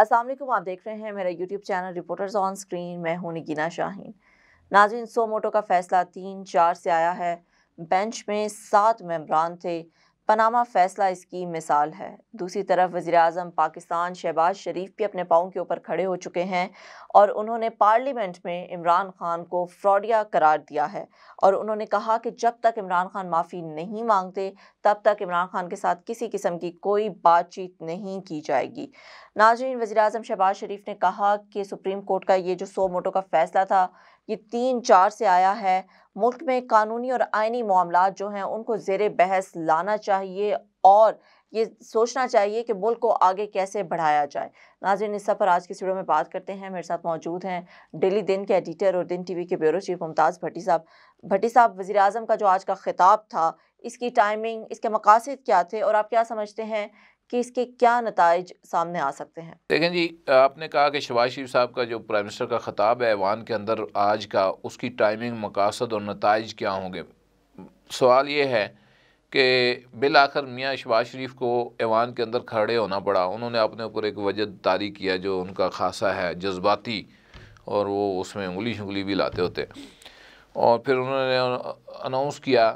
असलम आप देख रहे हैं मेरा YouTube channel reporters on screen मैं हूं नगीना शाहीन नाजिन सोमोटो का फैसला तीन चार से आया है बेंच में सात मेम्बरान थे पनामा फैसला इसकी मिसाल है दूसरी तरफ वज़ी अजम पाकिस्तान शहबाज शरीफ भी अपने पाओं के ऊपर खड़े हो चुके हैं और उन्होंने पार्लियामेंट में इमरान खान को फ्रॉडिया करार दिया है और उन्होंने कहा कि जब तक इमरान खान माफ़ी नहीं मांगते तब तक इमरान खान के साथ किसी किस्म की कोई बातचीत नहीं की जाएगी नाजरीन वज़ी अजम शहबाज शरीफ ने कहा कि सुप्रीम कोर्ट का ये जो सो मोटो का फैसला था ये तीन चार से आया है मुल्क में कानूनी और आइनी मामला जो हैं उनको जेर बहस लाना चाहिए और ये सोचना चाहिए कि मुल्क को आगे कैसे बढ़ाया जाए नाजिन इस पर आज की वीडियो में बात करते हैं मेरे साथ मौजूद हैं डेली दिन के एडिटर और दिन टीवी के ब्यूरो चीफ मुमताज़ भट्टी साहब भट्टी साहब वज़ी अजम का जो आज का खिताब था इसकी टाइमिंग इसके मकासद क्या थे और आप क्या समझते हैं कि इसके क्या नतज सामने आ सकते हैं देखें जी आपने कहा कि शबाज शरीफ साहब का जो प्राइम मिनिस्टर का ख़ताब है ऐवान के अंदर आज का उसकी टाइमिंग मकासद और नतज क्या होंगे सवाल ये है कि बिल आखिर मियाँ शबाज शरीफ को ऐवान के अंदर खड़े होना पड़ा उन्होंने अपने ऊपर एक वजह तारी किया जो उनका खासा है जज्बाती और वो उसमें उंगली शुंगली भी लाते होते और फिर उन्होंने अनाउंस किया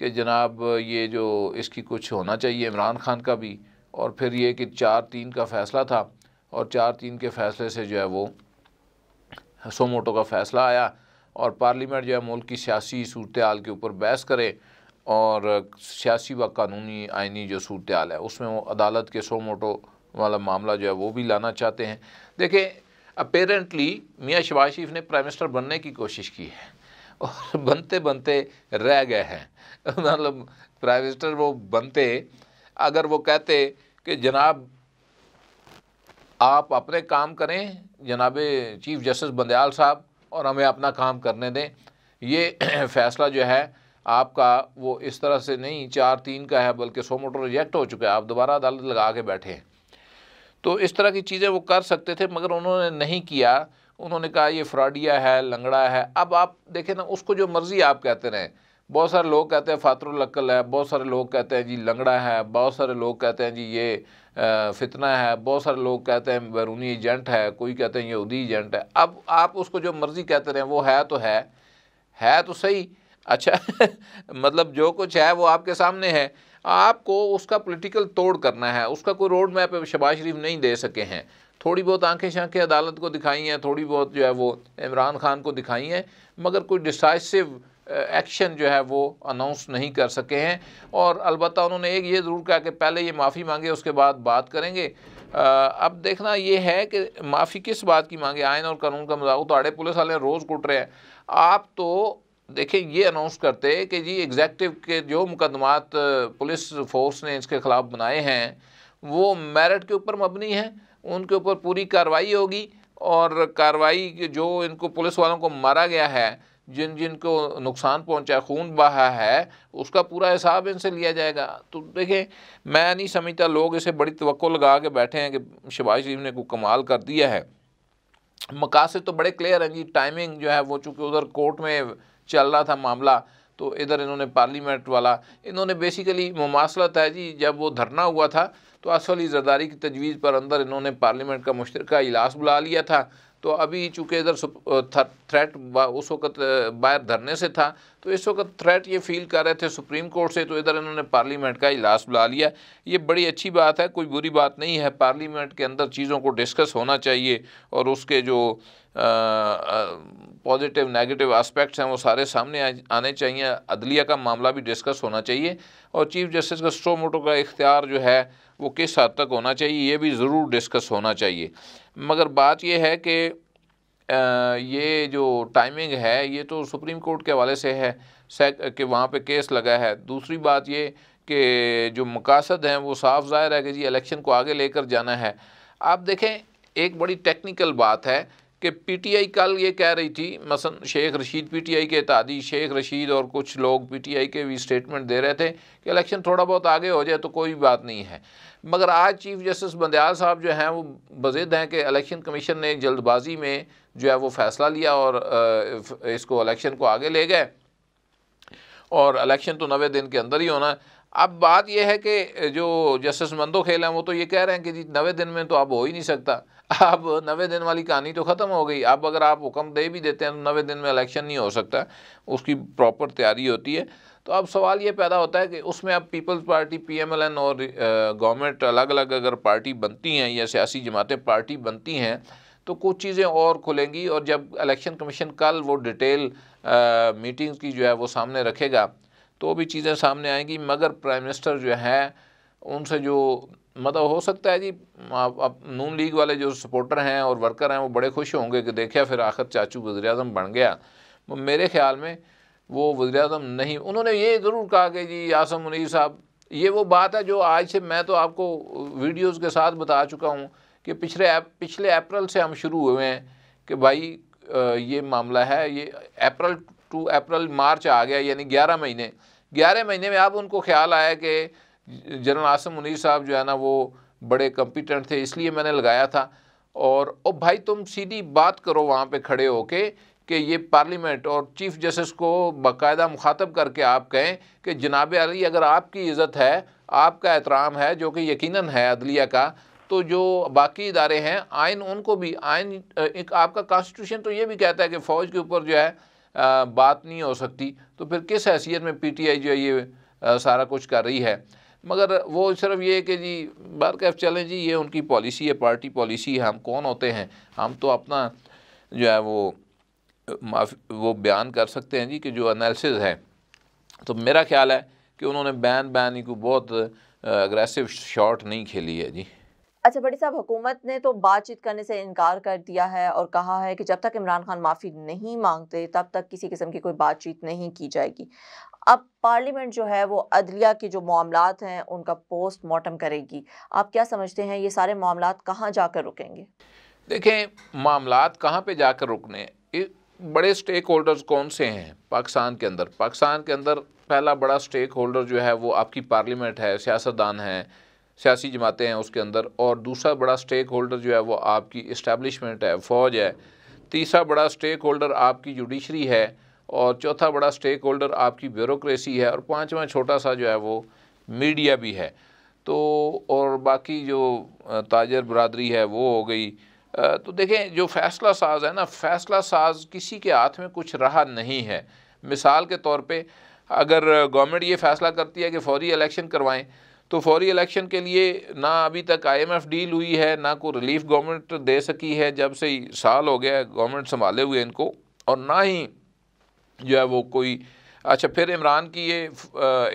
कि जनाब ये जो इसकी कुछ होना चाहिए इमरान खान का भी और फिर ये कि चार तीन का फ़ैसला था और चार तीन के फ़ैसले से जो है वो सोमोटो का फ़ैसला आया और पार्लियामेंट जो है मुल्क की सियासी सूरत हाल के ऊपर बहस करे और सियासी व कानूनी आइनी जो सूरत हाल है उसमें वो अदालत के सोमोटो वाला मामला जो है वो भी लाना चाहते हैं देखें अपेरेंटली मियाँ शबाज शरीफ ने प्राइम मिनिस्टर बनने की कोशिश की है और बनते बनते रह गए हैं मतलब प्राइम मिनिस्टर वो बनते अगर वो कहते कि जनाब आप अपने काम करें जनाब चीफ जस्टिस बंदयाल साहब और हमें अपना काम करने दें ये फैसला जो है आपका वो इस तरह से नहीं चार तीन का है बल्कि सौ मोटर रिजेक्ट हो चुका है आप दोबारा अदालत लगा के बैठे हैं तो इस तरह की चीज़ें वो कर सकते थे मगर उन्होंने नहीं किया उन्होंने कहा ये फ्रॉडिया है लंगड़ा है अब आप देखें ना उसको जो मर्ज़ी आप कहते रहें बहुत सारे लोग कहते हैं फातर अक्ल है बहुत सारे लोग कहते हैं जी लंगड़ा है बहुत सारे लोग कहते हैं जी ये फितना है बहुत सारे लोग कहते हैं बैरूनी एजेंट है कोई कहते हैं यहूदी एजेंट है अब आप उसको जो मर्ज़ी कहते रहें वो है तो है है तो सही अच्छा मतलब जो कुछ है वो आपके सामने है आपको उसका पॉलिटिकल तोड़ करना है उसका कोई रोड मैप शबाज शरीफ नहीं दे सके हैं थोड़ी बहुत आंखें शांखें अदालत को दिखाई हैं थोड़ी बहुत जो है वो इमरान खान को दिखाई हैं मगर कोई डिसाइसिव एक्शन जो है वो अनाउंस नहीं कर सके हैं और अलबत् उन्होंने एक ये ज़रूर कहा कि पहले ये माफ़ी मांगे उसके बाद बात करेंगे आ, अब देखना ये है कि माफ़ी किस बात की मांगे आयन और कानून का मजाक तो आड़े पुलिस वाले रोज़ कुट रहे हैं आप तो देखें ये अनाउंस करते कि जी एग्जैक्टिव के जो मुकदमात पुलिस फोर्स ने इसके ख़िलाफ़ बनाए हैं वो मेरिट के ऊपर मबनी हैं उनके ऊपर पूरी कार्रवाई होगी और कार्रवाई जो इनको पुलिस वालों को मारा गया है जिन जिन को नुकसान पहुंचा खून बहा है उसका पूरा हिसाब इनसे लिया जाएगा तो देखिए मैं नहीं समझता लोग इसे बड़ी तो लगा के बैठे हैं कि शिवाज शरीफ ने को कमाल कर दिया है मकासद तो बड़े क्लियर हैं जी टाइमिंग जो है वो चूँकि उधर कोर्ट में चल रहा था मामला तो इधर इन्होंने पार्लीमेंट वाला इन्होंने बेसिकली मुमासलत है जी जब वो धरना हुआ था तो असली जरदारी की तजवीज़ पर अंदर इन्होंने पार्लीमेंट का मुश्तर इजलास बुला लिया था तो अभी चूँकि इधर थ्रेट उस वक्त बाहर धरने से था तो इस वक्त थ्रेट ये फील कर रहे थे सुप्रीम कोर्ट से तो इधर इन्होंने पार्लियामेंट का इजलास बुला लिया ये बड़ी अच्छी बात है कोई बुरी बात नहीं है पार्लियामेंट के अंदर चीज़ों को डिस्कस होना चाहिए और उसके जो पॉजिटिव नेगेटिव आस्पेक्ट्स हैं वो सारे सामने आने चाहिए अदलिया का मामला भी डिस्कस होना चाहिए और चीफ जस्टिस का मोटो का इख्तियार जो है वो किस हद तक होना चाहिए ये भी ज़रूर डिस्कस होना चाहिए मगर बात यह है कि ये जो टाइमिंग है ये तो सुप्रीम कोर्ट के हवाले से है कि वहाँ पे केस लगा है दूसरी बात ये कि जो मकासद हैं वो साफ जाहिर है कि जी इलेक्शन को आगे लेकर जाना है आप देखें एक बड़ी टेक्निकल बात है कि पीटीआई कल ये कह रही थी मसन शेख रशीद पीटीआई के तादी शेख रशीद और कुछ लोग पीटीआई के भी स्टेटमेंट दे रहे थे कि इलेक्शन थोड़ा बहुत आगे हो जाए तो कोई बात नहीं है मगर आज चीफ जस्टिस बंदयाल साहब जो हैं वो बजिद हैं कि इलेक्शन कमीशन ने जल्दबाजी में जो है वो फैसला लिया और इसको इलेक्शन को आगे ले गए और इलेक्शन तो नवे दिन के अंदर ही होना अब बात यह है कि जो जस्टिस मंदो खेल हैं वो तो ये कह रहे हैं कि जी नवे दिन में तो अब हो ही नहीं सकता अब नवे दिन वाली कहानी तो ख़त्म हो गई अब अगर आप हुक्म दे भी देते हैं तो नवे दिन में इलेक्शन नहीं हो सकता उसकी प्रॉपर तैयारी होती है तो अब सवाल ये पैदा होता है कि उसमें अब पीपल्स पार्टी पीएमएलएन और गवर्नमेंट अलग अलग अगर पार्टी बनती हैं या सियासी जमातें पार्टी बनती हैं तो कुछ चीज़ें और खुलेंगी और जब इलेक्शन कमीशन कल वो डिटेल मीटिंग्स की जो है वो सामने रखेगा तो भी चीज़ें सामने आएंगी मगर प्राइम मिनिस्टर जो है उनसे जो मतलब हो सकता है जी आप, आप नून लीग वाले जो सपोर्टर हैं और वर्कर हैं वो बड़े खुश होंगे कि देखे फिर आखिर चाचू वजी अजम बन गया तो मेरे ख्याल में वो वजी अजम नहीं उन्होंने ये ज़रूर कहा कि जी आसम मुनीर साहब ये वो बात है जो आज से मैं तो आपको वीडियोज़ के साथ बता चुका हूँ कि पिछले पिछले अप्रैल से हम शुरू हुए हैं कि भाई ये मामला है ये अप्रैल टू अप्रैल मार्च आ गया यानी ग्यारह महीने ग्यारह महीने में अब उनको ख्याल आया कि जनरल आसम मुनीर साहब जो है ना वो बड़े कंपिटेंट थे इसलिए मैंने लगाया था और ओ भाई तुम सीधी बात करो वहाँ पे खड़े होके कि ये पार्लियामेंट और चीफ जस्टिस को बाकायदा मुखातब करके आप कहें कि जनाब अली अगर आपकी इज़्ज़त है आपका एहतराम है जो कि यकीनन है अदलिया का तो जो बाकी इदारे हैं आयन उनको भी आयन एक आपका कॉन्स्टिट्यूशन तो ये भी कहता है कि फ़ौज के ऊपर जो है आ, बात नहीं हो सकती तो फिर किस हैसियत में आई जो है ये आ, सारा कुछ कर रही है मगर वो सिर्फ ये कि जी बार कैफ चलें जी ये उनकी पॉलिसी है पार्टी पॉलिसी है हम कौन होते हैं हम तो अपना जो है वो माफी वो बयान कर सकते हैं जी कि जो एनालिसिस है तो मेरा ख्याल है कि उन्होंने बैन बैन को बहुत अग्रेसिव शॉट नहीं खेली है जी अच्छा बड़ी साहब हुकूमत ने तो बातचीत करने से इनकार कर दिया है और कहा है कि जब तक इमरान खान माफ़ी नहीं मांगते तब तक किसी किस्म की कोई बातचीत नहीं की जाएगी अब पार्लियामेंट जो है वो अदलिया के जो मामला हैं उनका पोस्टमार्टम करेगी आप क्या समझते हैं ये सारे मामला कहाँ जाकर रुकेंगे देखें मामला कहाँ पर जाकर रुकने बड़े स्टेक होल्डर्स कौन से हैं पाकिस्तान के अंदर पाकिस्तान के अंदर पहला बड़ा स्टेक होल्डर जो है वो आपकी पार्लियामेंट है सियासतदान हैं सियासी जमातें हैं उसके अंदर और दूसरा बड़ा स्टेक होल्डर जो है वो आपकी इस्टेबलिशमेंट है फ़ौज है तीसरा बड़ा स्टेक होल्डर आपकी जुडिशरी है और चौथा बड़ा स्टेक होल्डर आपकी ब्यूरोसी है और पाँचवा छोटा सा जो है वो मीडिया भी है तो और बाकी जो ताजर बरदरी है वो हो गई तो देखें जो फैसला साज है ना फैसला साज किसी के हाथ में कुछ रहा नहीं है मिसाल के तौर पे अगर गवर्नमेंट ये फैसला करती है कि फौरी इलेक्शन करवाएं तो फौरी इलेक्शन के लिए ना अभी तक आईएमएफ डील हुई है ना कोई रिलीफ गवर्नमेंट दे सकी है जब से साल हो गया गवर्नमेंट संभाले हुए इनको और ना ही जो है वो कोई अच्छा फिर इमरान की ये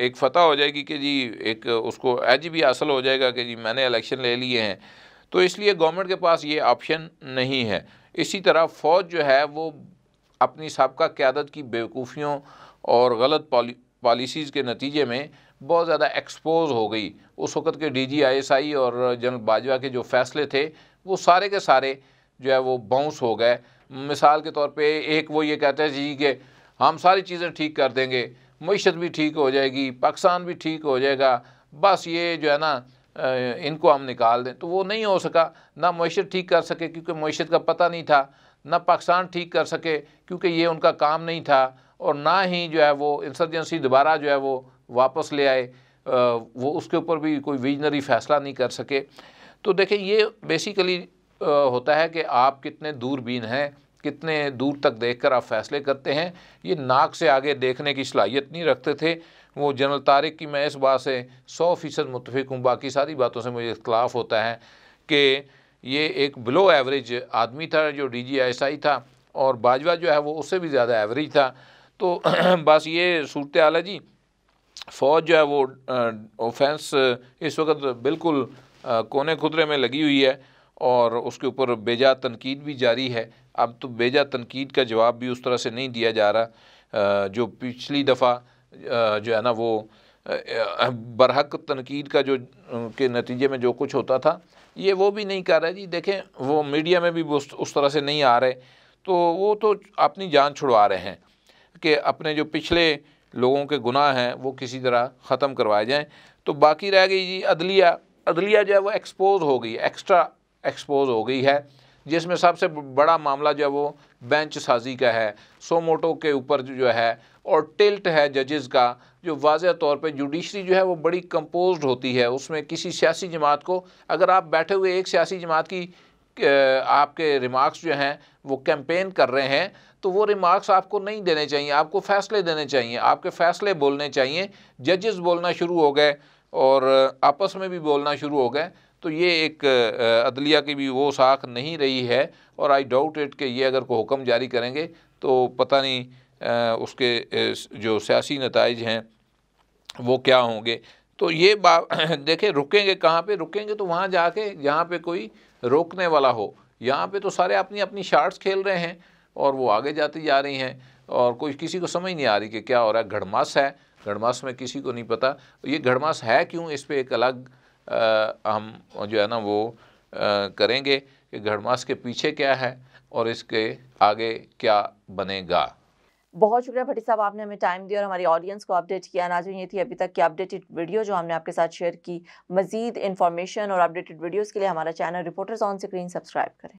एक फतह हो जाएगी कि जी एक उसको एज भी हासिल हो जाएगा कि जी मैंने इलेक्शन ले लिए हैं तो इसलिए गवर्नमेंट के पास ये ऑप्शन नहीं है इसी तरह फ़ौज जो है वो अपनी सबका क्यादत की बेवकूफ़ियों और गलत पॉलिसीज़ के नतीजे में बहुत ज़्यादा एक्सपोज हो गई उस वक़्त के D G I S I और जनरल बाजवा के जो फैसले थे वो सारे के सारे जो है वो बाउंस हो गए मिसाल के तौर पर एक वो ये कहते हैं जी कि हम सारी चीज़ें ठीक कर देंगे मीशत भी ठीक हो जाएगी पाकिस्तान भी ठीक हो जाएगा बस ये जो है ना इनको हम निकाल दें तो वो नहीं हो सका ना मीशत ठीक कर सके क्योंकि मीशत का पता नहीं था ना पाकिस्तान ठीक कर सके क्योंकि ये उनका काम नहीं था और ना ही जो है वो इंसर्जेंसी दोबारा जो है वो वापस ले आए वो उसके ऊपर भी कोई विजनरी फैसला नहीं कर सके तो देखें ये बेसिकली होता है कि आप कितने दूरबीन हैं कितने दूर तक देखकर आप फैसले करते हैं ये नाक से आगे देखने की सलाहियत नहीं रखते थे वो जनरल तारिक की मैं इस बात से सौ फ़ीसद मुतफ़िक हूँ बाकी सारी बातों से मुझे इख्तलाफ होता है कि ये एक बिलो एवरेज आदमी था जो डी जी एस आई था और बाजवा जो है वो उससे भी ज़्यादा एवरेज था तो बस ये सूरत आल जी फ़ौज जो है वो ऑफेंस इस वक्त बिल्कुल कोने खुदरे में लगी हुई है और उसके ऊपर बेजा तनकीद भी जारी है अब तो बेजा तनकीद का जवाब भी उस तरह से नहीं दिया जा रहा जो पिछली दफ़ा जो है ना वो बरहक तनकीद का जो के नतीजे में जो कुछ होता था ये वो भी नहीं कर रहा जी देखें वो मीडिया में भी उस तरह से नहीं आ रहे तो वो तो अपनी जान छुड़वा रहे हैं कि अपने जो पिछले लोगों के गुनाह हैं वो किसी तरह ख़त्म करवाए जाएं तो बाकी रह गई जी अदलिया अदलिया जो है वो एक्सपोज़ हो गई एक्स्ट्रा एक्सपोज़ हो गई है जिसमें सबसे बड़ा मामला जो है वो बेंच साजी का है सोमोटो के ऊपर जो है और टिल्ट है जजेस का जो वाज तौर पे जुडिशरी जो है वो बड़ी कंपोज होती है उसमें किसी सियासी जमात को अगर आप बैठे हुए एक सियासी जमात की आपके रिमार्क्स जो हैं वो कैंपेन कर रहे हैं तो वो रिमार्क्स आपको नहीं देने चाहिए आपको फ़ैसले देने चाहिए आपके फ़ैसले बोलने चाहिए जजेस बोलना शुरू हो गए और आपस में भी बोलना शुरू हो गए तो ये एक अदलिया की भी वो साख नहीं रही है और आई डाउट इट कि ये अगर को हुक्म जारी करेंगे तो पता नहीं उसके जो सियासी नतज हैं वो क्या होंगे तो ये बात देखें रुकेंगे कहाँ पे रुकेंगे तो वहाँ जाके जहाँ पे कोई रोकने वाला हो यहाँ पे तो सारे अपनी अपनी शार्ट्स खेल रहे हैं और वो आगे जाती जा रही हैं और कोई किसी को समझ नहीं आ रही कि क्या हो रहा है घड़मास है घड़मास में किसी को नहीं पता ये घड़मास है क्यों इस पर एक अलग हम जो है ना वो करेंगे कि घड़मास के पीछे क्या है और इसके आगे क्या बनेगा बहुत शुक्रिया भट्टी साहब आपने हमें टाइम दिया और हमारी ऑडियंस को अपडेट किया नाजन ये थी अभी तक की अपडेटेड वीडियो जो हमने आपके साथ शेयर की मजीद इन्फॉर्मेशन और अपडेटेड वीडियोज़ के लिए हमारा channel reporters on screen subscribe करें